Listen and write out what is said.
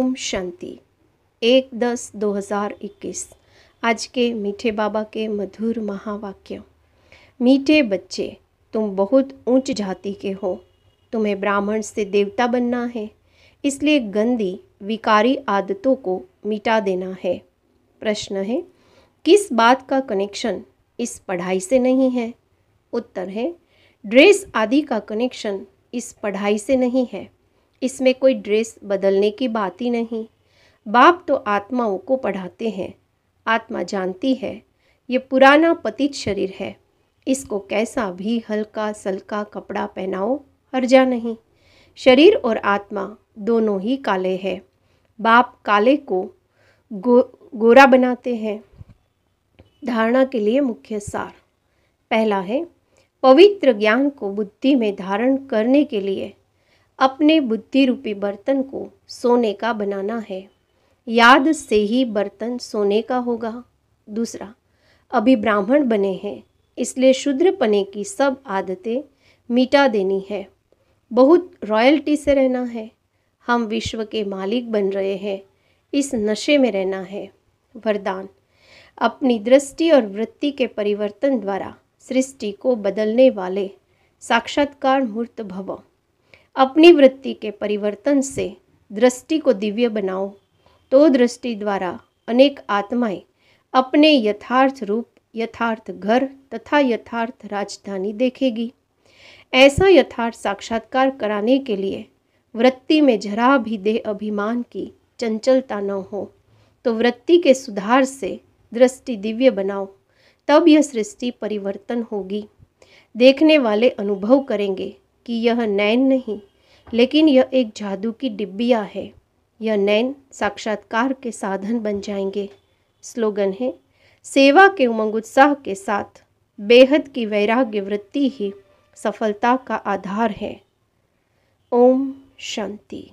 ओम शांति एक दस दो हज़ार इक्कीस आज के मीठे बाबा के मधुर महावाक्य मीठे बच्चे तुम बहुत ऊंच जाति के हो तुम्हें ब्राह्मण से देवता बनना है इसलिए गंदी विकारी आदतों को मिटा देना है प्रश्न है किस बात का कनेक्शन इस पढ़ाई से नहीं है उत्तर है ड्रेस आदि का कनेक्शन इस पढ़ाई से नहीं है इसमें कोई ड्रेस बदलने की बात ही नहीं बाप तो आत्माओं को पढ़ाते हैं आत्मा जानती है ये पुराना पतित शरीर है इसको कैसा भी हल्का सल्का कपड़ा पहनाओ हर्जा नहीं शरीर और आत्मा दोनों ही काले हैं बाप काले को गो गोरा बनाते हैं धारणा के लिए मुख्य सार पहला है पवित्र ज्ञान को बुद्धि में धारण करने के लिए अपने बुद्धि रूपी बर्तन को सोने का बनाना है याद से ही बर्तन सोने का होगा दूसरा अभी ब्राह्मण बने हैं इसलिए शुद्रपने की सब आदतें मिटा देनी है बहुत रॉयल्टी से रहना है हम विश्व के मालिक बन रहे हैं इस नशे में रहना है वरदान अपनी दृष्टि और वृत्ति के परिवर्तन द्वारा सृष्टि को बदलने वाले साक्षात्कार मूर्त भव अपनी वृत्ति के परिवर्तन से दृष्टि को दिव्य बनाओ तो दृष्टि द्वारा अनेक आत्माएं अपने यथार्थ रूप यथार्थ घर तथा यथार्थ राजधानी देखेगी ऐसा यथार्थ साक्षात्कार कराने के लिए वृत्ति में जरा भी देह अभिमान की चंचलता न हो तो वृत्ति के सुधार से दृष्टि दिव्य बनाओ तब यह सृष्टि परिवर्तन होगी देखने वाले अनुभव करेंगे कि यह नैन नहीं लेकिन यह एक जादू की डिब्बिया है यह नैन साक्षात्कार के साधन बन जाएंगे स्लोगन है सेवा के उमंग उत्साह के साथ बेहद की वैराग्य वृत्ति ही सफलता का आधार है ओम शांति